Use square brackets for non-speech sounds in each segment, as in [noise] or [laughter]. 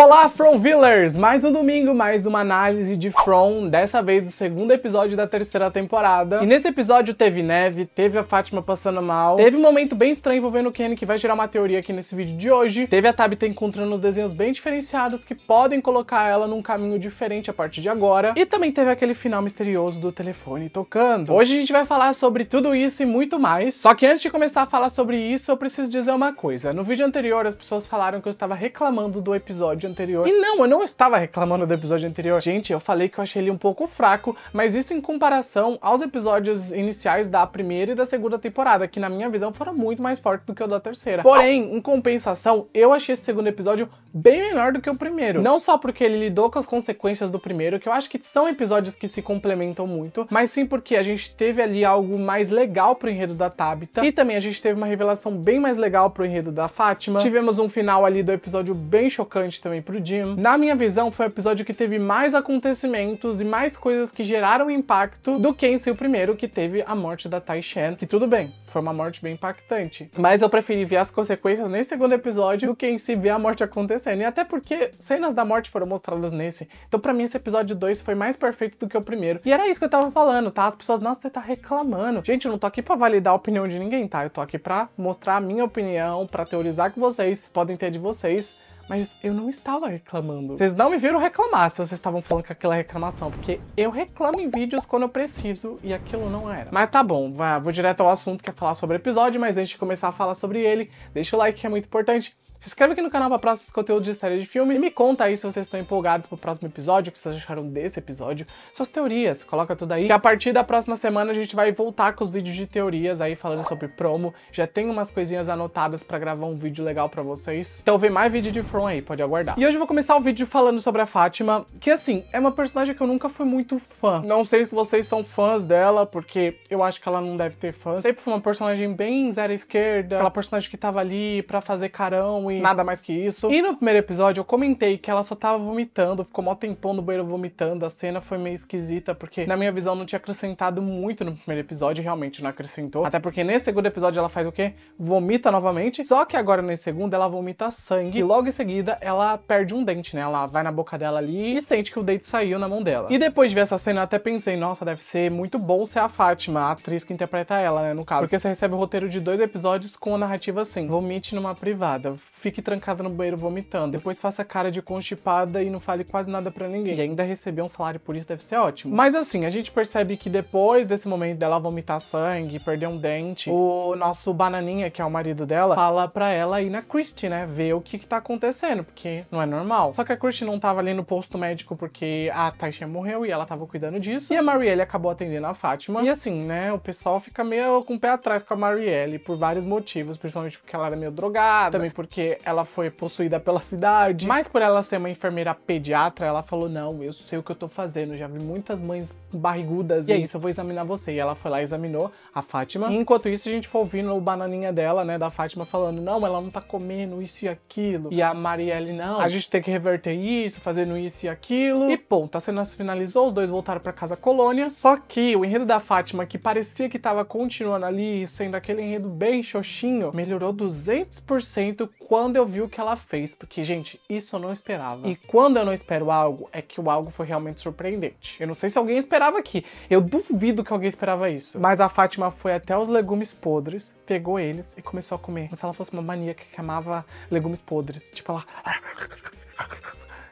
Olá, From Villers! Mais um domingo, mais uma análise de From, dessa vez do segundo episódio da terceira temporada. E nesse episódio teve neve, teve a Fátima passando mal, teve um momento bem estranho envolvendo o Kenny, que vai gerar uma teoria aqui nesse vídeo de hoje, teve a Tabitha encontrando uns desenhos bem diferenciados que podem colocar ela num caminho diferente a partir de agora, e também teve aquele final misterioso do telefone tocando. Hoje a gente vai falar sobre tudo isso e muito mais, só que antes de começar a falar sobre isso, eu preciso dizer uma coisa. No vídeo anterior, as pessoas falaram que eu estava reclamando do episódio anterior. E não, eu não estava reclamando do episódio anterior. Gente, eu falei que eu achei ele um pouco fraco, mas isso em comparação aos episódios iniciais da primeira e da segunda temporada, que na minha visão foram muito mais fortes do que o da terceira. Porém, em compensação, eu achei esse segundo episódio bem melhor do que o primeiro. Não só porque ele lidou com as consequências do primeiro, que eu acho que são episódios que se complementam muito, mas sim porque a gente teve ali algo mais legal pro enredo da Tabitha, e também a gente teve uma revelação bem mais legal pro enredo da Fátima. Tivemos um final ali do episódio bem chocante também também pro Jim. Na minha visão, foi o episódio que teve mais acontecimentos e mais coisas que geraram impacto do que em ser o primeiro, que teve a morte da Tai Shen, que tudo bem, foi uma morte bem impactante. Mas eu preferi ver as consequências nesse segundo episódio do que em se ver a morte acontecendo. E até porque cenas da morte foram mostradas nesse. Então, para mim, esse episódio 2 foi mais perfeito do que o primeiro. E era isso que eu tava falando, tá? As pessoas, nossa, você tá reclamando. Gente, eu não tô aqui pra validar a opinião de ninguém, tá? Eu tô aqui pra mostrar a minha opinião, pra teorizar que vocês podem ter de vocês. Mas eu não estava reclamando. Vocês não me viram reclamar se vocês estavam falando com aquela reclamação, porque eu reclamo em vídeos quando eu preciso e aquilo não era. Mas tá bom, vou direto ao assunto que é falar sobre o episódio, mas antes de começar a falar sobre ele, deixa o like que é muito importante se inscreve aqui no canal para próximos conteúdos de história de filmes e me conta aí se vocês estão empolgados pro próximo episódio, o que vocês acharam desse episódio, suas teorias, coloca tudo aí. Que a partir da próxima semana a gente vai voltar com os vídeos de teorias aí falando sobre promo. Já tem umas coisinhas anotadas para gravar um vídeo legal para vocês. Então vem mais vídeo de From aí, pode aguardar. E hoje eu vou começar o vídeo falando sobre a Fátima, que assim, é uma personagem que eu nunca fui muito fã. Não sei se vocês são fãs dela, porque eu acho que ela não deve ter fãs. Sempre foi uma personagem bem zero esquerda, aquela personagem que tava ali para fazer carão nada mais que isso. E no primeiro episódio eu comentei que ela só tava vomitando, ficou mó tempão no banheiro vomitando, a cena foi meio esquisita, porque na minha visão não tinha acrescentado muito no primeiro episódio, realmente não acrescentou. Até porque nesse segundo episódio ela faz o quê? Vomita novamente, só que agora nesse segundo ela vomita sangue e logo em seguida ela perde um dente, né? Ela vai na boca dela ali e sente que o dente saiu na mão dela. E depois de ver essa cena eu até pensei, nossa, deve ser muito bom ser a Fátima, a atriz que interpreta ela, né, no caso. Porque você recebe o roteiro de dois episódios com a narrativa assim, vomite numa privada, fique trancada no banheiro vomitando. Depois faça cara de constipada e não fale quase nada para ninguém. E ainda receber um salário por isso deve ser ótimo. Mas assim, a gente percebe que depois desse momento dela vomitar sangue, perder um dente, o nosso bananinha, que é o marido dela, fala pra ela ir na Christie, né? Ver o que, que tá acontecendo, porque não é normal. Só que a Christie não tava ali no posto médico porque a Taisha morreu e ela tava cuidando disso. E a Marielle acabou atendendo a Fátima. E assim, né? O pessoal fica meio com o pé atrás com a Marielle por vários motivos, principalmente porque ela era meio drogada, também porque ela foi possuída pela cidade, mas por ela ser uma enfermeira pediatra, ela falou: Não, eu sei o que eu tô fazendo, já vi muitas mães barrigudas, e é isso, eu vou examinar você. E ela foi lá e examinou a Fátima. E enquanto isso, a gente foi ouvindo o bananinha dela, né, da Fátima, falando: Não, ela não tá comendo isso e aquilo. E a Marielle: Não, a gente tem que reverter isso, fazendo isso e aquilo. E ponto, a cena se finalizou, os dois voltaram para casa colônia. Só que o enredo da Fátima, que parecia que tava continuando ali, sendo aquele enredo bem xoxinho, melhorou 200% quando quando eu vi o que ela fez, porque, gente, isso eu não esperava. E quando eu não espero algo, é que o algo foi realmente surpreendente. Eu não sei se alguém esperava aqui, eu duvido que alguém esperava isso. Mas a Fátima foi até os legumes podres, pegou eles e começou a comer. Como se ela fosse uma maníaca que amava legumes podres. Tipo, ela. [laughs]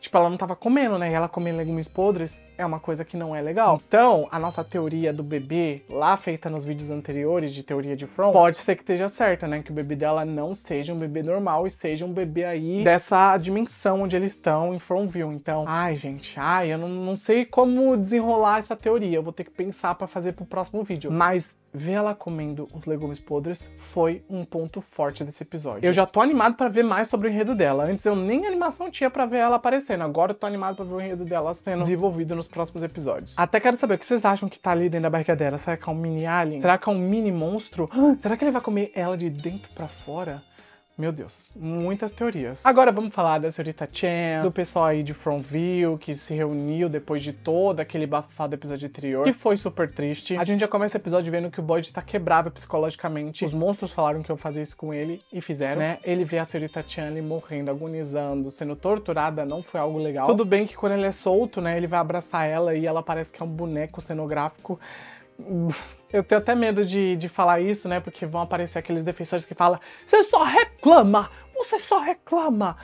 Tipo, ela não tava comendo, né? E ela comendo legumes podres, é uma coisa que não é legal. Então, a nossa teoria do bebê, lá feita nos vídeos anteriores de teoria de From pode ser que esteja certa, né? Que o bebê dela não seja um bebê normal e seja um bebê aí dessa dimensão onde eles estão em Fromville. Então, ai, gente, ai, eu não, não sei como desenrolar essa teoria. Eu vou ter que pensar para fazer pro próximo vídeo. Mas ver ela comendo os legumes podres foi um ponto forte desse episódio. Eu já tô animado para ver mais sobre o enredo dela. Antes eu nem animação tinha para ver ela aparecendo. Agora eu tô animado para ver o enredo dela sendo desenvolvido no nos próximos episódios. Até quero saber o que vocês acham que tá ali dentro da barriga dela. Será que é um mini alien? Será que é um mini monstro? [gasps] Será que ele vai comer ela de dentro para fora? Meu Deus, muitas teorias. Agora vamos falar da senhorita Chen, do pessoal aí de Frontview, que se reuniu depois de todo aquele bafafado episódio anterior, que foi super triste. A gente já começa o episódio vendo que o Boyd tá quebrado psicologicamente. Os monstros falaram que eu fazia isso com ele e fizeram, né? Ele vê a senhorita Chen ali morrendo, agonizando, sendo torturada, não foi algo legal. Tudo bem que quando ele é solto, né, ele vai abraçar ela e ela parece que é um boneco cenográfico eu tenho até medo de, de falar isso, né? Porque vão aparecer aqueles defensores que falam: você só reclama, você só reclama.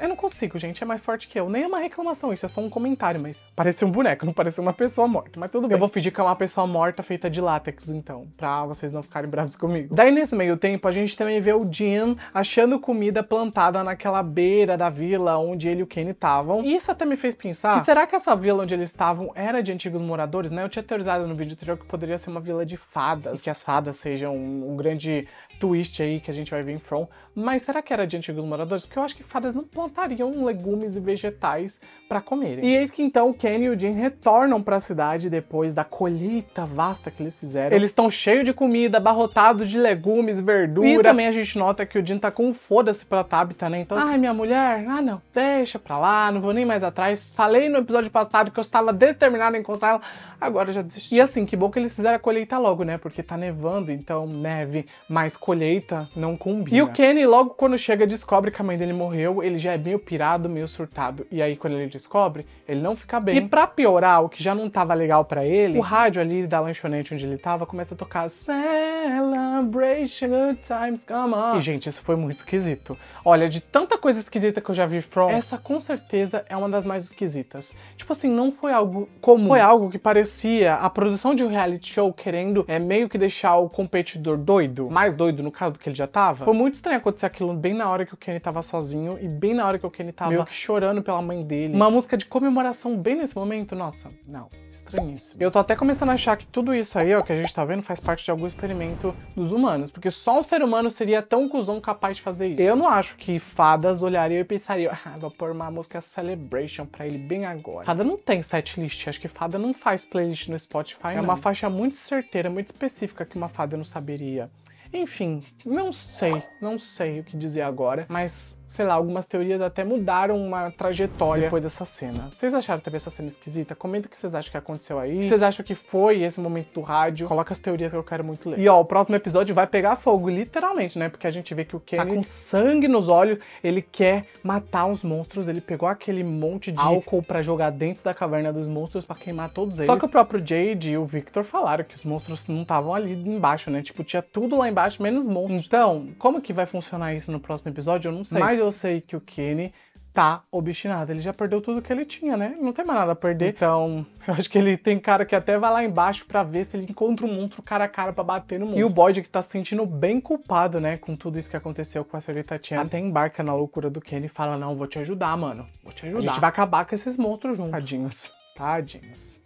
Eu não consigo, gente, é mais forte que eu. Nem é uma reclamação, isso é só um comentário, mas parecia um boneco, não parecia uma pessoa morta. Mas tudo bem. Eu vou fingir que é uma pessoa morta feita de látex, então, pra vocês não ficarem bravos comigo. Daí, nesse meio tempo, a gente também vê o Jim achando comida plantada naquela beira da vila onde ele e o Kenny estavam. E isso até me fez pensar: que será que essa vila onde eles estavam era de antigos moradores, né? Eu tinha teorizado no vídeo anterior que poderia ser uma vila de fadas, e que as fadas sejam um, um grande twist aí que a gente vai ver em From. Mas será que era de antigos moradores? Porque eu acho que fadas não plantam plantariam legumes e vegetais para comerem. E eis que então o Kenny e o Jin retornam para a cidade depois da colheita vasta que eles fizeram. Eles estão cheios de comida, abarrotados de legumes, verdura. E também a gente nota que o Jin tá com foda-se pra Tabitha, né? Então, assim, ai, minha mulher, ah não, deixa pra lá, não vou nem mais atrás. Falei no episódio passado que eu estava determinado a encontrar ela, agora já desisti. E assim, que bom que eles fizeram a colheita logo, né? Porque tá nevando, então neve mais colheita não combina. E o Kenny, logo quando chega, descobre que a mãe dele morreu, ele já já é meio pirado, meio surtado. E aí, quando ele descobre, ele não fica bem. E pra piorar, o que já não tava legal para ele, o rádio ali da lanchonete onde ele tava começa a tocar Celebration Times Come On. E, gente, isso foi muito esquisito. Olha, de tanta coisa esquisita que eu já vi From, essa com certeza é uma das mais esquisitas. Tipo assim, não foi algo comum. Foi algo que parecia a produção de um reality show querendo é meio que deixar o competidor doido, mais doido no caso do que ele já tava. Foi muito estranho acontecer aquilo bem na hora que o Kenny tava sozinho e bem na hora que o Kenny tava que chorando pela mãe dele. Uma música de comemoração bem nesse momento, nossa, não, estranhíssimo. Eu tô até começando a achar que tudo isso aí, ó, que a gente tá vendo, faz parte de algum experimento dos humanos, porque só um ser humano seria tão cuzão capaz de fazer isso. Eu não acho que fadas olhariam e pensariam, ah, vou pôr uma música Celebration pra ele bem agora. Fada não tem setlist, acho que fada não faz playlist no Spotify, É não. uma faixa muito certeira, muito específica que uma fada não saberia enfim, não sei, não sei o que dizer agora, mas sei lá, algumas teorias até mudaram uma trajetória depois dessa cena. Vocês acharam também essa cena esquisita? Comenta o que vocês acham que aconteceu aí. vocês acham que foi esse momento do rádio? Coloca as teorias que eu quero muito ler. E ó, o próximo episódio vai pegar fogo, literalmente, né? Porque a gente vê que o Kenny tá com sangue nos olhos, ele quer matar uns monstros, ele pegou aquele monte de álcool para jogar dentro da caverna dos monstros para queimar todos eles. Só que o próprio Jade e o Victor falaram que os monstros não estavam ali embaixo, né? Tipo, tinha tudo lá embaixo embaixo, menos monstros. Então, como que vai funcionar isso no próximo episódio, eu não sei. Mas eu sei que o Kenny tá obstinado. Ele já perdeu tudo que ele tinha, né? Não tem mais nada a perder. Então, [laughs] eu acho que ele tem cara que até vai lá embaixo para ver se ele encontra um monstro cara a cara para bater no monstro. E o Boyd que tá se sentindo bem culpado, né, com tudo isso que aconteceu com a senhorita Tatiana, até embarca na loucura do Kenny e fala: "Não, vou te ajudar, mano. Vou te ajudar. A gente vai acabar com esses monstros juntos." Tadinhos.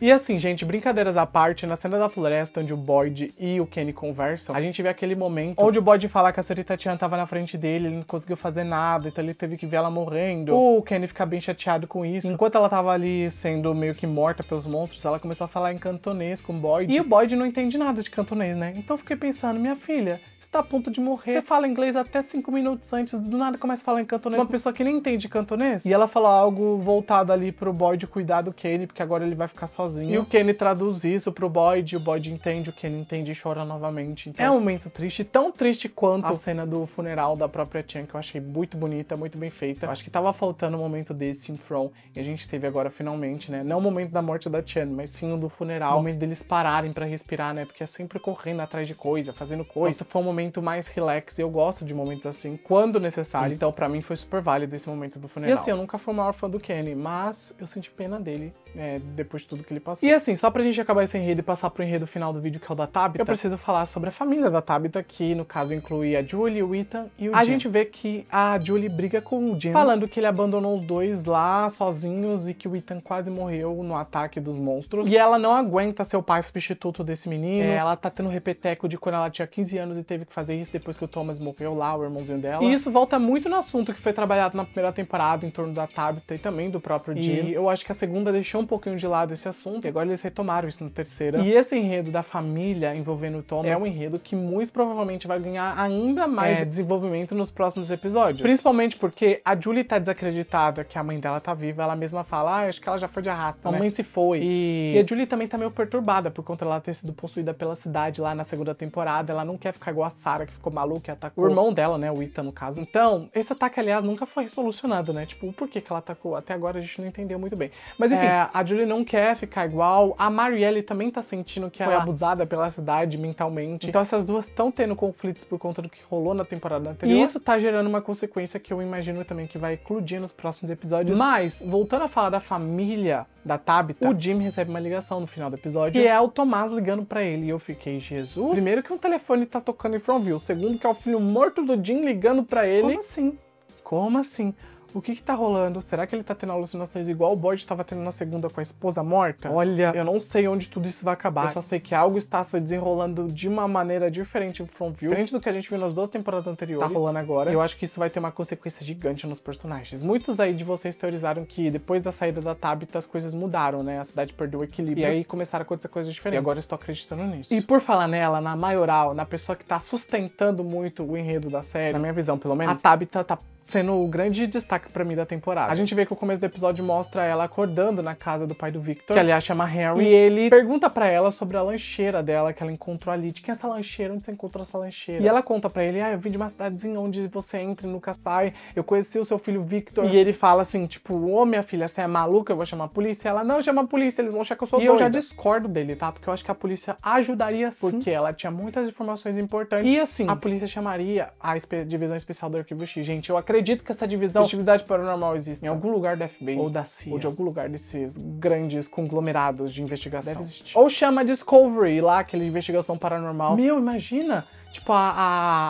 E assim, gente, brincadeiras à parte, na cena da floresta, onde o Boyd e o Kenny conversam, a gente vê aquele momento onde o Boyd fala que a senhorita Tian tava na frente dele, ele não conseguiu fazer nada, então ele teve que ver ela morrendo. O Kenny fica bem chateado com isso. Enquanto ela tava ali sendo meio que morta pelos monstros, ela começou a falar em cantonês com o Boyd. E o Boyd não entende nada de cantonês, né? Então eu fiquei pensando, minha filha, você tá a ponto de morrer. Você fala inglês até cinco minutos antes, do nada começa a falar em cantonês. Uma pessoa que nem entende cantonês. E ela falou algo voltado ali pro Boyd cuidar do Kenny, porque que agora ele vai ficar sozinho. E o Kenny traduz isso pro Boyd, o Boyd entende, o Kenny entende e chora novamente. Então, é um momento triste, tão triste quanto a cena do funeral da própria Chan, que eu achei muito bonita, muito bem feita. Eu acho que tava faltando um momento desse em From, e a gente teve agora finalmente, né? Não o momento da morte da Chan, mas sim o do funeral, o momento deles pararem para respirar, né? Porque é sempre correndo atrás de coisa, fazendo coisa. Então, foi um momento mais relax e eu gosto de momentos assim, quando necessário. Então, para mim, foi super válido esse momento do funeral. E assim, eu nunca fui o maior fã do Kenny, mas eu senti pena dele é, depois de tudo que ele passou. E assim, só pra gente acabar esse enredo e passar pro enredo final do vídeo, que é o da Tabitha, eu preciso falar sobre a família da Tabitha, que no caso inclui a Julie, o Ethan e o A Jim. gente vê que a Julie briga com o Jim, falando que ele abandonou os dois lá, sozinhos, e que o Ethan quase morreu no ataque dos monstros. E ela não aguenta ser o pai substituto desse menino. É, ela tá tendo repeteco de quando ela tinha 15 anos e teve que fazer isso depois que o Thomas morreu lá, o irmãozinho dela. E isso volta muito no assunto que foi trabalhado na primeira temporada, em torno da Tabitha e também do próprio Jim. E eu acho que a segunda deixou um pouquinho de lado esse assunto, e agora eles retomaram isso na terceira. E esse enredo da família envolvendo o Thomas é um enredo que muito provavelmente vai ganhar ainda mais é, desenvolvimento nos próximos episódios. Principalmente porque a Julie tá desacreditada que a mãe dela tá viva, ela mesma fala, ah, acho que ela já foi de arrasto, a né? mãe se foi. E... e... a Julie também tá meio perturbada por conta dela ter sido possuída pela cidade lá na segunda temporada, ela não quer ficar igual a Sarah, que ficou maluca e atacou o irmão dela, né, o Ita no caso. Então, esse ataque, aliás, nunca foi solucionado, né? Tipo, o porquê que ela atacou? Até agora a gente não entendeu muito bem. Mas enfim, é, a Julie não quer ficar igual, a Marielle também tá sentindo que ela é abusada pela cidade mentalmente. Então, então essas duas estão tendo conflitos por conta do que rolou na temporada anterior. E isso tá gerando uma consequência que eu imagino também que vai eclodir nos próximos episódios. Mas, voltando a falar da família da Tabitha, o Jim recebe uma ligação no final do episódio, que é o Tomás ligando para ele. E eu fiquei, Jesus. Primeiro que um telefone tá tocando em Fromville. Segundo que é o filho morto do Jim ligando para ele. Como assim? Como assim? O que que tá rolando? Será que ele tá tendo alucinações igual o Bode estava tendo na segunda com a esposa morta? Olha, eu não sei onde tudo isso vai acabar. Eu só sei que algo está se desenrolando de uma maneira diferente em Frontview, diferente do que a gente viu nas duas temporadas anteriores. Tá rolando agora. E eu acho que isso vai ter uma consequência gigante nos personagens. Muitos aí de vocês teorizaram que depois da saída da Tabitha as coisas mudaram, né? A cidade perdeu o equilíbrio. E aí começaram a acontecer coisas diferentes. E agora eu estou acreditando nisso. E por falar nela, na maioral, na pessoa que tá sustentando muito o enredo da série, na minha visão pelo menos, a Tabitha tá sendo o grande destaque para mim da temporada. A gente vê que o começo do episódio mostra ela acordando na casa do pai do Victor, que aliás chama Harry, e ele pergunta para ela sobre a lancheira dela que ela encontrou ali. De quem é essa lancheira? Onde você encontrou essa lancheira? E ela conta para ele: "Ah, eu vim de uma cidadezinha onde você entra e nunca sai. Eu conheci o seu filho Victor". E ele fala assim, tipo: "Ô, oh, minha filha, você é maluca, eu vou chamar a polícia". E Ela: "Não, chama a polícia, eles vão achar que eu sou e doida". E eu já discordo dele, tá? Porque eu acho que a polícia ajudaria sim, porque ela tinha muitas informações importantes. E assim, a polícia chamaria a divisão especial do arquivo X. Gente, eu acredito acredito que essa divisão atividade paranormal existe em algum lugar da FBI ou da CIA ou de algum lugar desses grandes conglomerados de investigação. Deve existir. Ou chama Discovery lá, aquele investigação paranormal. Meu, imagina, tipo a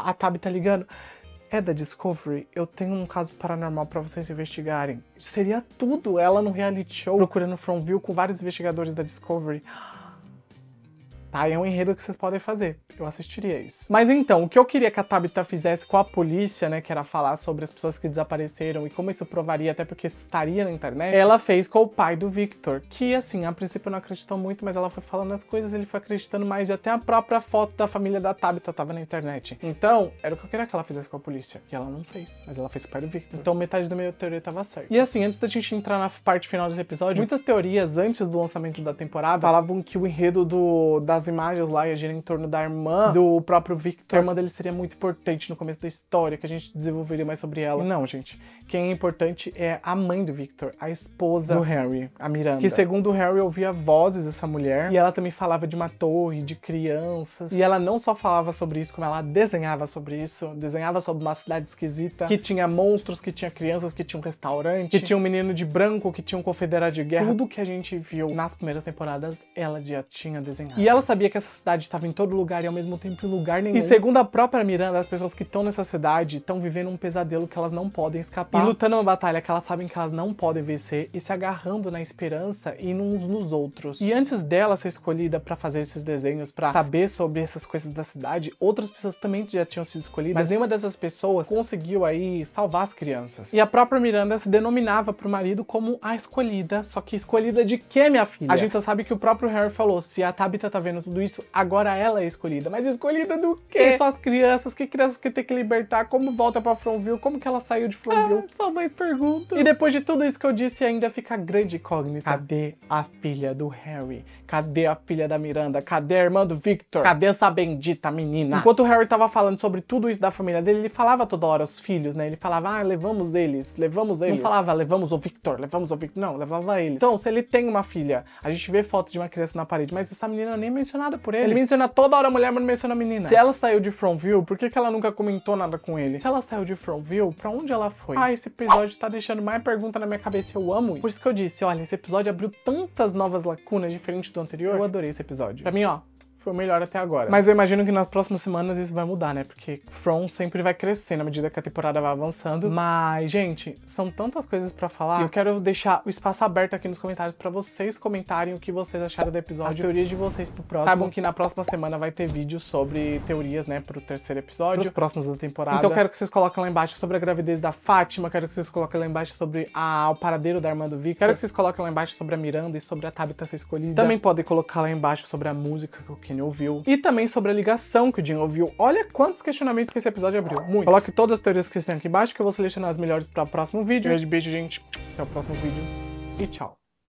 a, a Tab tá ligando é da Discovery, eu tenho um caso paranormal para vocês investigarem. Seria tudo ela no reality show procurando view com vários investigadores da Discovery tá? E é um enredo que vocês podem fazer. Eu assistiria isso. Mas então, o que eu queria que a Tabitha fizesse com a polícia, né, que era falar sobre as pessoas que desapareceram e como isso provaria, até porque estaria na internet, ela fez com o pai do Victor, que assim, a princípio não acreditou muito, mas ela foi falando as coisas, ele foi acreditando mais, e até a própria foto da família da Tabitha tava na internet. Então, era o que eu queria que ela fizesse com a polícia. E ela não fez, mas ela fez com o pai do Victor. Então, metade da minha teoria tava certa. E assim, antes da gente entrar na parte final desse episódio, muitas teorias antes do lançamento da temporada falavam que o enredo do, das imagens lá e girar em torno da irmã do próprio Victor. A irmã dele seria muito importante no começo da história, que a gente desenvolveria mais sobre ela. Não, gente. Quem é importante é a mãe do Victor, a esposa do Harry, a Miranda. Que segundo o Harry ouvia vozes dessa mulher e ela também falava de uma torre, de crianças. E ela não só falava sobre isso, como ela desenhava sobre isso. Desenhava sobre uma cidade esquisita que tinha monstros, que tinha crianças, que tinha um restaurante, que tinha um menino de branco, que tinha um confederado de guerra. Tudo que a gente viu nas primeiras temporadas, ela já tinha desenhado. E ela sabia que essa cidade estava em todo lugar e ao mesmo tempo em lugar nenhum. E segundo a própria Miranda, as pessoas que estão nessa cidade estão vivendo um pesadelo que elas não podem escapar. E lutando uma batalha que elas sabem que elas não podem vencer e se agarrando na esperança e uns nos outros. E antes dela ser escolhida para fazer esses desenhos, para saber sobre essas coisas da cidade, outras pessoas também já tinham sido escolhidas, mas nenhuma dessas pessoas conseguiu aí salvar as crianças. E a própria Miranda se denominava pro marido como a escolhida, só que escolhida de quê, minha filha? A gente só sabe que o próprio Harry falou, se a Tabitha tá vendo tudo isso, agora ela é escolhida. Mas escolhida do quê? Quem é são as crianças? Que crianças que tem que libertar? Como volta pra Fronville? Como que ela saiu de Fronville? Ah, são mais perguntas. E depois de tudo isso que eu disse, ainda fica grande incógnita. Cadê a filha do Harry? Cadê a filha da Miranda? Cadê a irmã do Victor? Cadê essa bendita menina? Enquanto o Harry tava falando sobre tudo isso da família dele, ele falava toda hora os filhos, né? Ele falava, ah, levamos eles, levamos eles. Não falava, levamos o Victor, levamos o Victor. Não, levava eles. Então, se ele tem uma filha, a gente vê fotos de uma criança na parede, mas essa menina nem mencionou mencionada por ele. Ele menciona toda hora a mulher, mas não menciona a menina. Se ela saiu de Fromville, por que, que ela nunca comentou nada com ele? Se ela saiu de Fromville, pra onde ela foi? Ah, esse episódio tá deixando mais pergunta na minha cabeça eu amo isso. Por isso que eu disse, olha, esse episódio abriu tantas novas lacunas diferente do anterior. Eu adorei esse episódio. Pra mim, ó, foi o melhor até agora. Mas eu imagino que nas próximas semanas isso vai mudar, né? Porque From sempre vai crescer na medida que a temporada vai avançando. Mas, gente, são tantas coisas para falar. Eu quero deixar o espaço aberto aqui nos comentários para vocês comentarem o que vocês acharam do episódio, as teorias de vocês pro próximo. Saibam que na próxima semana vai ter vídeo sobre teorias, né, pro terceiro episódio, os próximos da temporada. Então eu quero que vocês coloquem lá embaixo sobre a gravidez da Fátima, quero que vocês coloquem lá embaixo sobre a, o paradeiro da Armando do quero que vocês coloquem lá embaixo sobre a Miranda e sobre a Tabitha ser escolhida. Também podem colocar lá embaixo sobre a música que eu quero Kenny ouviu, e também sobre a ligação que o Jim ouviu. Olha quantos questionamentos que esse episódio abriu, muitos. Coloque todas as teorias que vocês têm aqui embaixo, que eu vou selecionar as melhores para o próximo vídeo. Um grande beijo, gente. Até o próximo vídeo e tchau.